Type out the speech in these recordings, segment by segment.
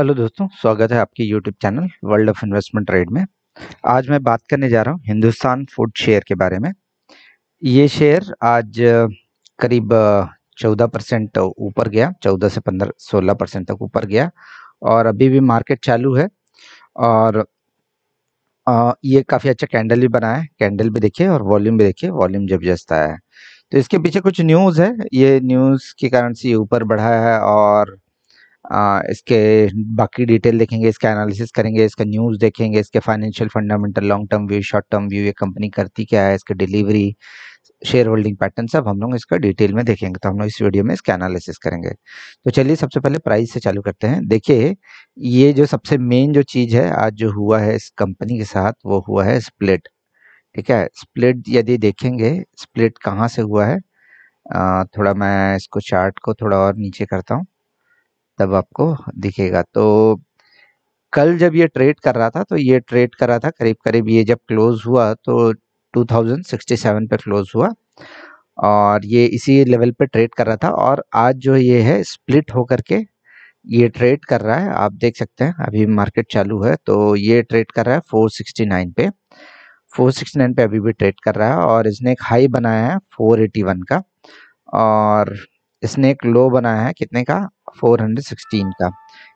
Hello दोस्तों स्वागत है आपके YouTube channel world of investment trade में आज मैं बात करने जा रहा हूँ हिंदुस्तान फूड शेयर के बारे में ये शेयर आज करीब 14 परसेंट ऊपर गया 14 से 15 16 परसेंट तक ऊपर गया और अभी भी मार्केट चालू है और ये काफ़ी अच्छा कैंडल भी बना है कैंडल भी देखिए और वॉल्यूम भी देखिए वॉल्यूम जबरदस्त आया है तो इसके पीछे कुछ न्यूज़ है ये न्यूज़ के कारण से ये ऊपर बढ़ा है और आ, इसके बाकी डिटेल देखेंगे इसका एनालिसिस करेंगे इसका न्यूज़ देखेंगे इसके financial fundamental long term view short term view ये कंपनी करती क्या है इसके डिलीवरी शेयर होल्डिंग पैटर्न सब हम लोग इसका डिटेल में देखेंगे तो हम लोग इस वीडियो में इसका एनालिसिस करेंगे तो चलिए सबसे पहले प्राइस से चालू करते हैं देखिए ये जो सबसे मेन जो चीज़ है आज जो हुआ है इस कंपनी के साथ वो हुआ है स्प्लिट ठीक है स्प्लिट यदि देखेंगे स्प्लिट कहाँ से हुआ है आ, थोड़ा मैं इसको चार्ट को थोड़ा और नीचे करता हूँ तब आपको दिखेगा तो कल जब ये ट्रेड कर रहा था तो ये ट्रेड कर रहा था करीब करीब ये जब क्लोज हुआ तो 2067 पे क्लोज हुआ और ये इसी लेवल पे ट्रेड कर रहा था और आज जो ये है स्प्लिट होकर के ये ट्रेड कर रहा है आप देख सकते हैं अभी मार्केट चालू है तो ये ट्रेड कर रहा है 469 पे 469 पे अभी भी ट्रेड कर रहा है और इसने एक हाई बनाया है 481 का और इसने एक लो बनाया है कितने का 416 का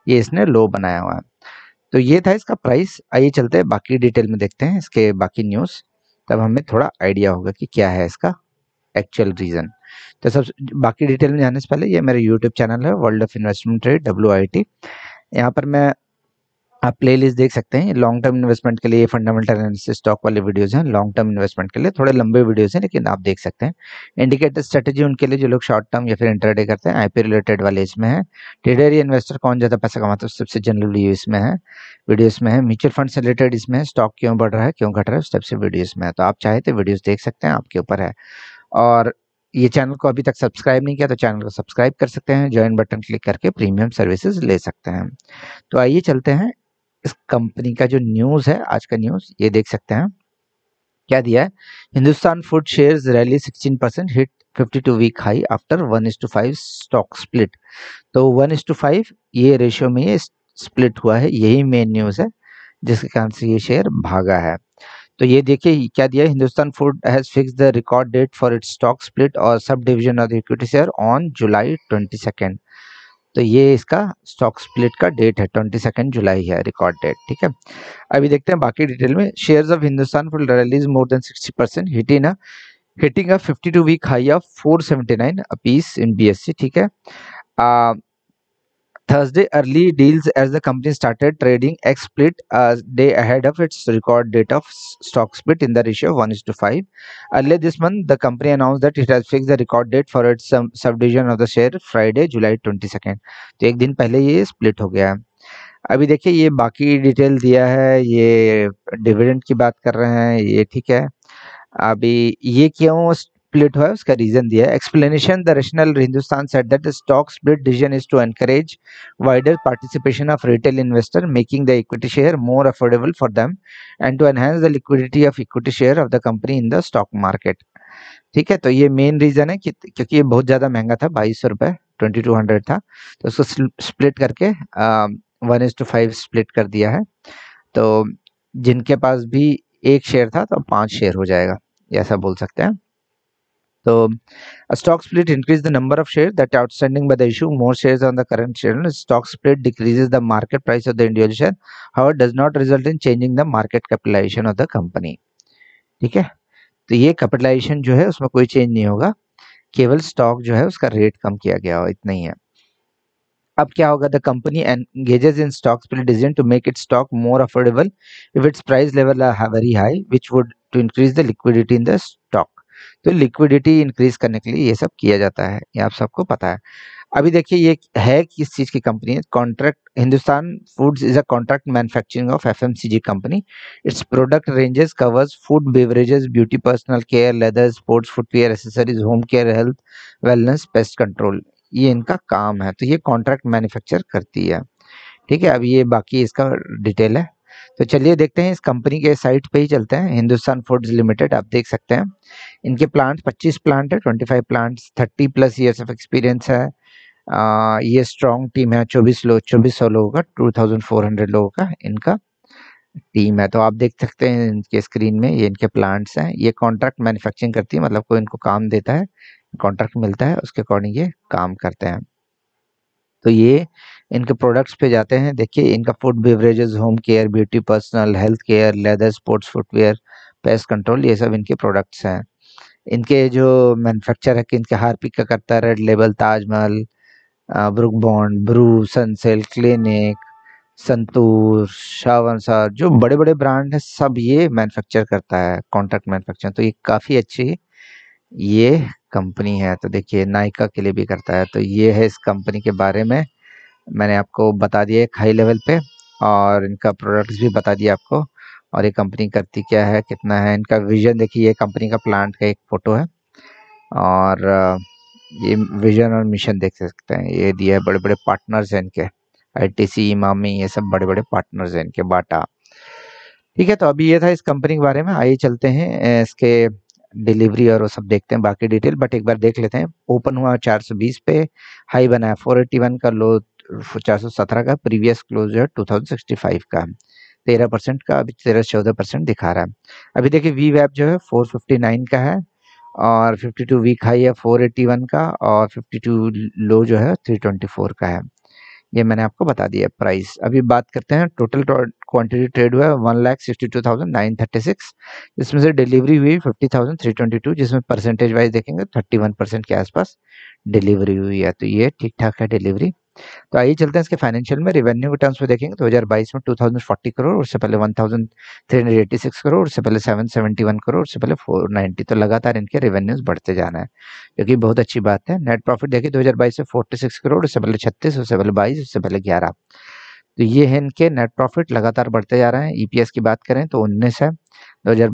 ये इसने लो बनाया हुआ है तो ये था इसका प्राइस आइए चलते हैं बाकी डिटेल में देखते हैं इसके बाकी न्यूज़ तब हमें थोड़ा आइडिया होगा कि क्या है इसका एक्चुअल रीज़न तो सब बाकी डिटेल में जाने से पहले ये मेरा यूट्यूब चैनल है world of investment trade W I T यहाँ पर मैं आप प्ले लिस्ट देख सकते हैं लॉन्ग टर्म इन्वेस्टमेंट के लिए फंडामेंटल एनालिसिस स्टॉक वाले वीडियोज हैं लॉन्ग टर्म इन्वेस्टमेंट के लिए थोड़े लंबे वीडियोज हैं लेकिन आप देख सकते हैं इंडिकेटर स्ट्रेटेजी उनके लिए जो लोग शॉर्ट टर्म या फिर इंटरडे करते हैं आईपी रिलेटेड वाले इसमें है ट्रेडर इन्वेस्टर कौन ज्यादा पैसा कमाता है सबसे जनरली इसमें है वीडियोज में है म्यूचुअल फंड से रिलेटेड इसमें है स्टॉक क्यों बढ़ रहा है क्यों घट रहा है उस टाइप से वीडियोज में है तो आप चाहे तो वीडियोज देख सकते हैं आपके ऊपर है और ये चैनल को अभी तक सब्सक्राइब नहीं किया तो चैनल को सब्सक्राइब कर सकते हैं ज्वाइन बटन क्लिक करके प्रीमियम सर्विसेज ले सकते हैं तो आइए चलते हैं इस कंपनी का जो न्यूज है आज का न्यूज ये देख सकते हैं क्या दिया है Hindustan food shares rally 16 percent hit 52 week high after one is to five stock split तो वन इज टू फाइव ये रेशियो में ये स्प्लिट हुआ है यही मेन न्यूज है जिसके कारण से ये शेयर भागा है तो ये देखिए क्या दिया Hindustan food has fix the record date for its stock split और subdivision of equity share on July twenty second तो ये इसका स्टॉक स्प्लिट का डेट है ट्वेंटी सेकेंड जुलाई है रिकॉर्ड डेट ठीक है अभी देखते हैं बाकी डिटेल में shares of Hindustan food rallies more than sixty percent hit in hitting fifty two week high of four seventy nine apiece in B ठीक है Thursday early deals as the company started trading X split a day ahead of its record date of stock split in the ratio 1 is to 5. Earlier this month, the company announced that it has fixed the record date for its um, subdivision of the share Friday, July 22nd. तो एक दिन पहले ये split हो गया है अभी देखिए ये बाकी डिटेल दिया है ये डिविडेंड की बात कर रहे हैं ये ठीक है अभी ये क्यों स्प्लिट हुआ है उसका रीजन दिया है explanation the rational Hindustan said that the stock split decision is to encourage wider participation of retail investor making the equity share more affordable for them and to enhance the liquidity of equity share of the company in the stock market ठीक है तो ये main reason है कि क्योंकि ये बहुत ज्यादा महंगा था बाईस सौ रुपए ट्वेंटी टू हंड्रेड था तो उसको स्प्लिट करके one is to five split कर दिया है तो जिनके पास भी एक शेयर था तो पांच शेयर हो जाएगा ऐसा बोल सकते हैं तो stock split increase the number of share that outstanding by the issue more shares on the current share stock split decreases the market price of the individual share how does not result in changing the market capitalisation of the company ठीक है तो ये capitalisation जो है उसमें कोई change नहीं होगा केवल स्टॉक जो है उसका रेट कम किया गया हो इतना ही है अब क्या होगा the company engages in stock split decision to make it stock more affordable if its price level are very high which would to increase the liquidity in the stock तो लिक्विडिटी इंक्रीज करने के लिए ये सब किया जाता है ये आप सबको पता है अभी देखिए ये है किस चीज़ की कंपनी है contract Hindustan foods is a contract manufacturing of FMCG company its product ranges covers food beverages beauty personal care leather sports footwear accessories home care health wellness pest control ये इनका काम है तो ये कॉन्ट्रैक्ट मैन्युफैक्चर करती है ठीक है अब ये बाकी इसका डिटेल है तो चलिए देखते हैं इस कंपनी के साइट पे ही चलते हैं हिंदुस्तान फूड्स लिमिटेड आप देख सकते हैं इनके प्लांट 25 प्लांट है 25 plants 30 plus years of experience है आ, ये स्ट्रॉन्ग टीम है चौबीस लोग चौबीस सौ लोगों का टू थाउजेंड फोर हंड्रेड लोगों का इनका टीम है तो आप देख सकते हैं इनके स्क्रीन में ये इनके प्लांट्स हैं ये कॉन्ट्रैक्ट मैन्युफैक्चरिंग करती है मतलब कोई इनको काम देता है कॉन्ट्रैक्ट मिलता है उसके अकॉर्डिंग ये काम करते हैं तो ये इनके प्रोडक्ट्स पे जाते हैं देखिए इनका food beverages home care beauty personal health care leather sports footwear pest control ये सब इनके प्रोडक्ट्स हैं इनके जो मैन्युफैक्चर है कि इनके हार्पिक का करता है Red Label Taj Mahal Brooke Bond Bru Sunsilk Clinic Santoor शावन जो बड़े बड़े ब्रांड हैं सब ये मैन्युफैक्चर करता है कॉन्ट्रैक्ट मैन्युफैक्चर तो ये काफ़ी अच्छी ये कंपनी है तो देखिए नायका के लिए भी करता है तो ये है इस कंपनी के बारे में मैंने आपको बता दिया एक हाई लेवल पे और इनका प्रोडक्ट्स भी बता दिया आपको और ये कंपनी करती क्या है कितना है इनका विजन देखिए ये कंपनी का प्लांट का एक फ़ोटो है और ये विजन और मिशन देख सकते हैं ये दिया है बड़े बड़े पार्टनर्स हैं इनके आईटीसी इमामी ये सब बड़े बड़े पार्टनर्स हैं इनके बाटा ठीक है तो अभी ये था इस कंपनी के बारे में आइए चलते हैं इसके डिलीवरी और वो सब देखते हैं बाकी डिटेल बट एक बार देख लेते हैं ओपन हुआ 420 पे हाई बनाया 481 का लो 417 का प्रीवियस क्लोज जो है टू का तेरह परसेंट का अभी तेरह चौदह परसेंट दिखा रहा है अभी देखिए वी वैप जो है 459 का है और 52 वीक हाई है 481 का और 52 लो जो है 324 का है ये मैंने आपको बता दिया प्राइस अभी बात करते हैं टोटल क्वांटिटी ट्रेड हुआ है one lakh sixty two thousand nine thirty six इसमें से डिलीवरी हुई fifty thousand three twenty two जिसमें परसेंटेज वाइज देखेंगे थर्टी वन परसेंट के आसपास डिलीवरी हुई है तो ये ठीक ठाक है डिलीवरी तो आइए चलते हैं इसके फाइनेंशियल में रेवेन्यू के टर्म्स में देखेंगे तो 2022 में 2040 करोड़ उससे पहले 1386 करोड़ उससे पहले 771 करोड़ उससे पहले 490 तो लगातार इनके रेवेन्यूज बढ़ते जाना है जो कि बहुत अच्छी बात है नेट प्रॉफिट देखिए 2022 में 46 करोड़ उससे पहले छत्तीस उससे पहले बाईस उससे पहले ग्यारह तो ये है इनके नेट प्रॉफिट लगातार बढ़ते जा रहे हैं ईपीएस e की बात करें तो उन्नीस है 2022